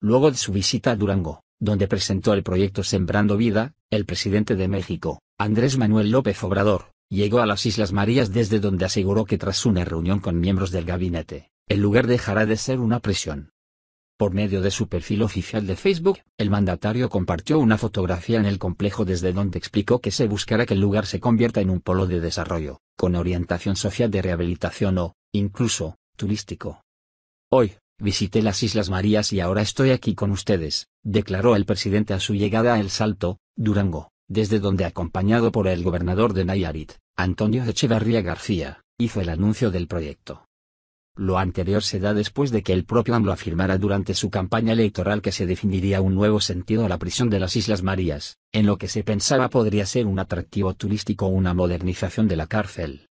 Luego de su visita a Durango, donde presentó el proyecto Sembrando Vida, el presidente de México, Andrés Manuel López Obrador, llegó a las Islas Marías desde donde aseguró que tras una reunión con miembros del gabinete, el lugar dejará de ser una prisión. Por medio de su perfil oficial de Facebook, el mandatario compartió una fotografía en el complejo desde donde explicó que se buscará que el lugar se convierta en un polo de desarrollo, con orientación social de rehabilitación o, incluso, turístico. Hoy, Visité las Islas Marías y ahora estoy aquí con ustedes, declaró el presidente a su llegada a El Salto, Durango, desde donde acompañado por el gobernador de Nayarit, Antonio Echeverría García, hizo el anuncio del proyecto. Lo anterior se da después de que el propio AMLO afirmara durante su campaña electoral que se definiría un nuevo sentido a la prisión de las Islas Marías, en lo que se pensaba podría ser un atractivo turístico o una modernización de la cárcel.